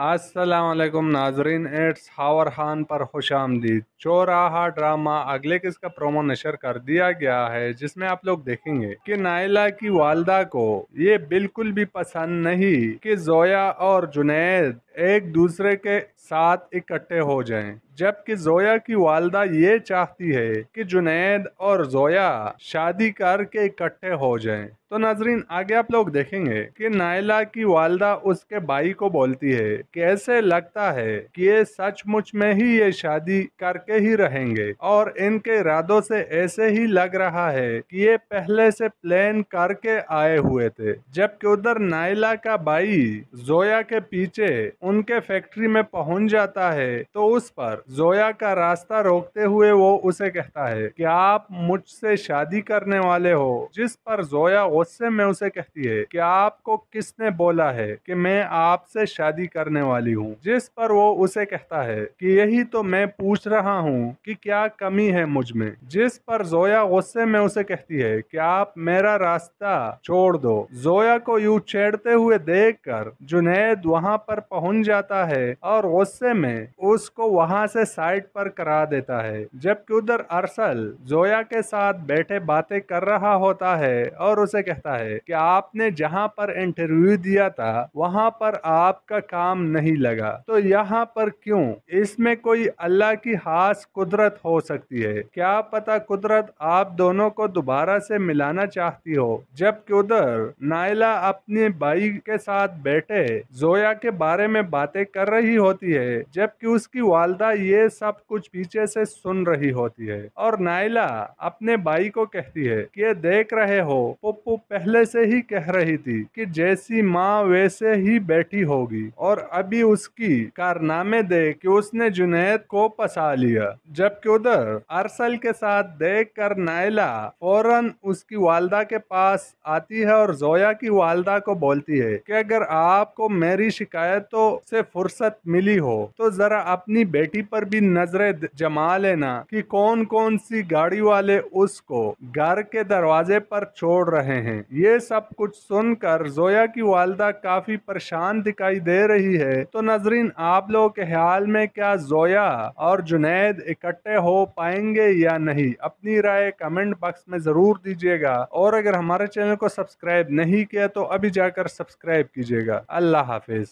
असलकुम नाजरीन एट्स हावर खान पर खुश आमदीद चौराहा ड्रामा अगले किस का प्रोमो नशर कर दिया गया है जिसमें आप लोग देखेंगे कि नायला की वालदा को ये बिल्कुल भी पसंद नहीं कि जोया और जुनेद एक दूसरे के साथ इकट्ठे हो जाएं। जबकि जोया की वालदा ये चाहती है कि जुनेद और जोया शादी करके इकट्ठे हो जाएं। तो नाजरीन आगे आप लोग देखेंगे कि नायला की वालदा उसके भाई को बोलती है कि ऐसे लगता है कि ये सचमुच में ही ये शादी करके ही रहेंगे और इनके इरादों से ऐसे ही लग रहा है कि ये पहले से प्लान करके आए हुए थे जबकि उधर नायला का भाई जोया के पीछे उनके फैक्ट्री में पहुंच जाता है तो उस पर जोया का रास्ता रोकते हुए वो उसे कहता है कि आप मुझसे शादी करने वाले हो जिस पर जोया गुस्से में उसे कहती है कि आपको किसने बोला है कि मैं आपसे शादी करने वाली हूँ जिस पर वो उसे कहता है कि यही तो मैं पूछ रहा हूँ कि क्या कमी है मुझ में जिस पर जोया गुस्से में उसे कहती है कि आप मेरा रास्ता छोड़ दो जोया को यू छेड़ते हुए देख कर जुनेद वहां पर पहुंच पहुंच जाता है और गुस्से में उसको वहां से साइड पर करा देता है जबकि उधर अरसल जोया के साथ बैठे बातें कर रहा होता है और उसे कहता है कि आपने जहां पर इंटरव्यू दिया था वहां पर आपका काम नहीं लगा तो यहाँ पर क्यों इसमें कोई अल्लाह की खास कुदरत हो सकती है क्या पता कुदरत आप दोनों को दोबारा से मिलाना चाहती हो जबकि उधर नायला अपने भाई के साथ बैठे जोया के बारे में में बातें कर रही होती है जबकि उसकी वालदा ये सब कुछ पीछे से सुन रही होती है और नायला अपने भाई को कहती है कि ये देख रहे हो पप्पू पहले से ही कह रही थी कि जैसी माँ वैसे ही बैठी होगी और अभी उसकी कारनामे देख कि उसने जुनेद को पसा लिया जबकि उधर अरसल के साथ देख कर नायला फौरन उसकी वालदा के पास आती है और जोया की वालदा को बोलती है कि अगर आपको मेरी शिकायत तो से फुर्सत मिली हो तो जरा अपनी बेटी पर भी नजरें जमा लेना कि कौन कौन सी गाड़ी वाले उसको घर के दरवाजे पर छोड़ रहे हैं ये सब कुछ सुनकर जोया की वालदा काफी परेशान दिखाई दे रही है तो नजरीन आप लोगों के ख्याल में क्या जोया और जुनेद इकट्ठे हो पाएंगे या नहीं अपनी राय कमेंट बॉक्स में जरूर दीजिएगा और अगर हमारे चैनल को सब्सक्राइब नहीं किया तो अभी जाकर सब्सक्राइब कीजिएगा अल्लाह हाफिज